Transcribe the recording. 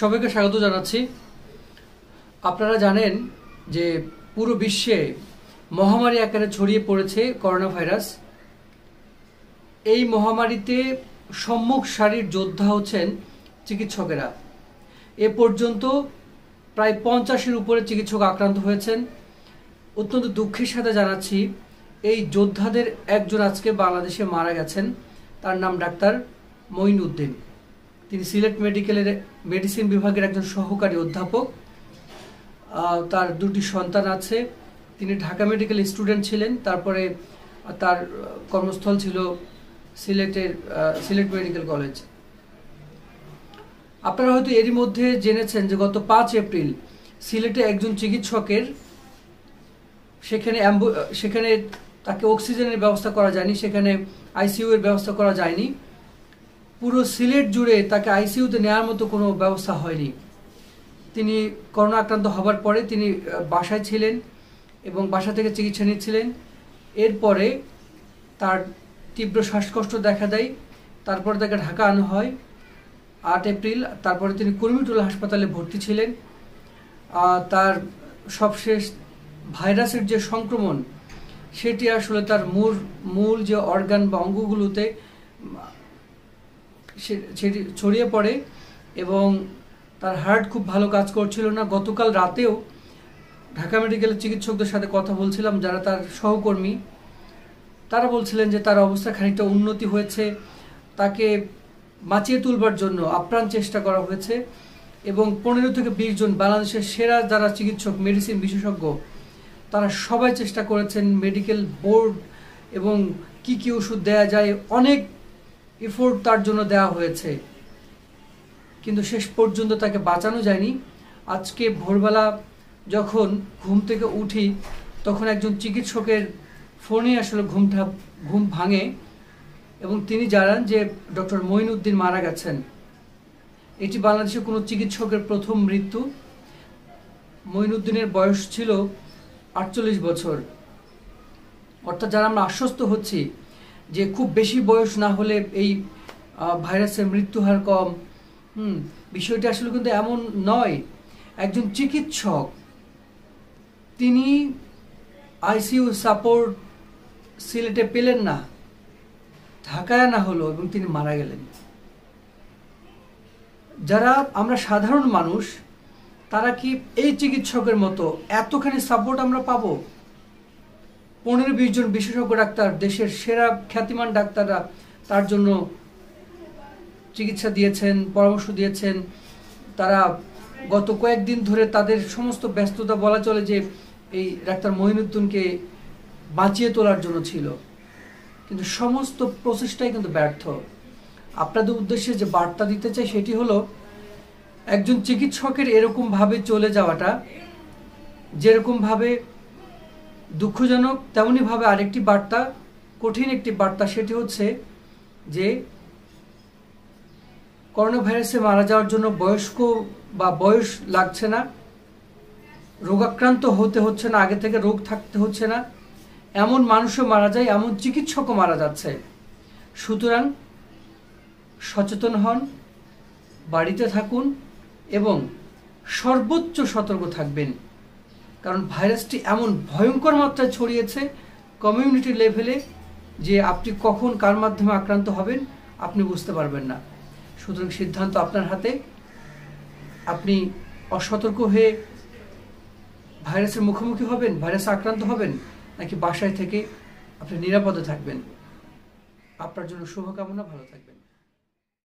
সবাইকে স্বাগত জানাচ্ছি আপনারা জানেন যে পুরো বিশ্বে মহামারী আকারে ছড়িয়ে পড়েছে করোনা ভাইরাস এই মহামারীতে সম্মুখ সারির যোদ্ধা হচ্ছেন চিকিৎসকেরা এ পর্যন্ত প্রায় পঞ্চাশের উপরে চিকিৎসক আক্রান্ত হয়েছেন অত্যন্ত দুঃখের সাথে জানাচ্ছি এই যোদ্ধাদের একজন আজকে বাংলাদেশে মারা গেছেন তার নাম ডাক্তার মঈন উদ্দিন তিনি সিলেট মেডিকেলের মেডিসিন বিভাগের একজন সহকারী অধ্যাপক তার দুটি সন্তান আছে তিনি ঢাকা মেডিকেল স্টুডেন্ট ছিলেন তারপরে তার কর্মস্থল ছিল সিলেটের সিলেট মেডিকেল কলেজ আপনারা হয়তো এরই মধ্যে জেনেছেন যে গত পাঁচ এপ্রিল সিলেটে একজন চিকিৎসকের সেখানে সেখানে তাকে অক্সিজেনের ব্যবস্থা করা যায়নি সেখানে আইসিউ এর ব্যবস্থা করা যায়নি পুরো সিলেট জুড়ে তাকে আইসিইউতে নেওয়ার মতো কোনো ব্যবস্থা হয়নি তিনি করোনা আক্রান্ত হবার পরে তিনি বাসায় ছিলেন এবং বাসা থেকে চিকিৎসা নিচ্ছিলেন এরপরে তার তীব্র শ্বাসকষ্ট দেখা দেয় তারপরে তাকে ঢাকা আনা হয় আট এপ্রিল তারপরে তিনি কুর্মিটোলা হাসপাতালে ভর্তি ছিলেন তার সবশেষ ভাইরাসের যে সংক্রমণ সেটি আসলে তার মূল মূল যে অর্গান বা অঙ্গগুলোতে ছড়িয়ে পড়ে এবং তার হার্ট খুব ভালো কাজ করছিল না গতকাল রাতেও ঢাকা মেডিকেলের চিকিৎসকদের সাথে কথা বলছিলাম যারা তার সহকর্মী তারা বলছিলেন যে তার অবস্থা খানিকটা উন্নতি হয়েছে তাকে বাঁচিয়ে তুলবার জন্য আপ্রাণ চেষ্টা করা হয়েছে এবং পনেরো থেকে বিশ জন বাংলাদেশের সেরা যারা চিকিৎসক মেডিসিন বিশেষজ্ঞ তারা সবাই চেষ্টা করেছেন মেডিকেল বোর্ড এবং কি কি ওষুধ দেয়া যায় অনেক এফোর্ট তার জন্য দেওয়া হয়েছে কিন্তু শেষ পর্যন্ত তাকে বাঁচানো যায়নি আজকে ভোরবেলা যখন ঘুম থেকে উঠি তখন একজন চিকিৎসকের ফোনে আসলে ঘুমটা ঘুম ভাঙে এবং তিনি জানান যে ডক্টর মইনুদ্দিন মারা গেছেন এটি বাংলাদেশে কোনো চিকিৎসকের প্রথম মৃত্যু মঈনুদ্দিনের বয়স ছিল আটচল্লিশ বছর অর্থাৎ যারা আমরা আশ্বস্ত হচ্ছি যে খুব বেশি বয়স না হলে এই ভাইরাসের মৃত্যু হার কম হুম বিষয়টি আসলে কিন্তু এমন নয় একজন চিকিৎসক তিনি আইসিইউ সাপোর্ট সিলেটে পেলেন না ঢাকায় না হলো এবং তিনি মারা গেলেন যারা আমরা সাধারণ মানুষ তারা কি এই চিকিৎসকের মতো এতখানি সাপোর্ট আমরা পাবো পনেরো বিশ জন বিশেষজ্ঞ ডাক্তার দেশের সেরা খ্যাতিমান ডাক্তাররা তার জন্য চিকিৎসা দিয়েছেন পরামর্শ দিয়েছেন তারা গত কয়েকদিন ধরে তাদের সমস্ত ব্যস্ততা বলা চলে যে এই ডাক্তার মহিনুদ্দিনকে বাঁচিয়ে তোলার জন্য ছিল কিন্তু সমস্ত প্রচেষ্টাই কিন্তু ব্যর্থ আপনাদের উদ্দেশ্যে যে বার্তা দিতে চাই সেটি হলো একজন চিকিৎসকের এরকমভাবে চলে যাওয়াটা যেরকমভাবে দুঃখজনক তেমনইভাবে আরেকটি বার্তা কঠিন একটি বার্তা সেটি হচ্ছে যে করোনা ভাইরাসে মারা যাওয়ার জন্য বয়স্ক বা বয়স লাগছে না রোগাক্রান্ত হতে হচ্ছে না আগে থেকে রোগ থাকতে হচ্ছে না এমন মানুষও মারা যায় এমন চিকিৎসকও মারা যাচ্ছে সুতরাং সচেতন হন বাড়িতে থাকুন এবং সর্বোচ্চ সতর্ক থাকবেন কারণ ভাইরাসটি এমন ভয়ঙ্কর মাত্রায় ছড়িয়েছে কমিউনিটি লেভেলে যে আপনি কখন কার মাধ্যমে আক্রান্ত হবেন আপনি বুঝতে পারবেন না সুতরাং সিদ্ধান্ত আপনার হাতে আপনি অসতর্ক হয়ে ভাইরাসের মুখোমুখি হবেন ভাইরাসে আক্রান্ত হবেন নাকি বাসায় থেকে আপনি নিরাপদে থাকবেন আপনার জন্য শুভকামনা ভালো থাকবেন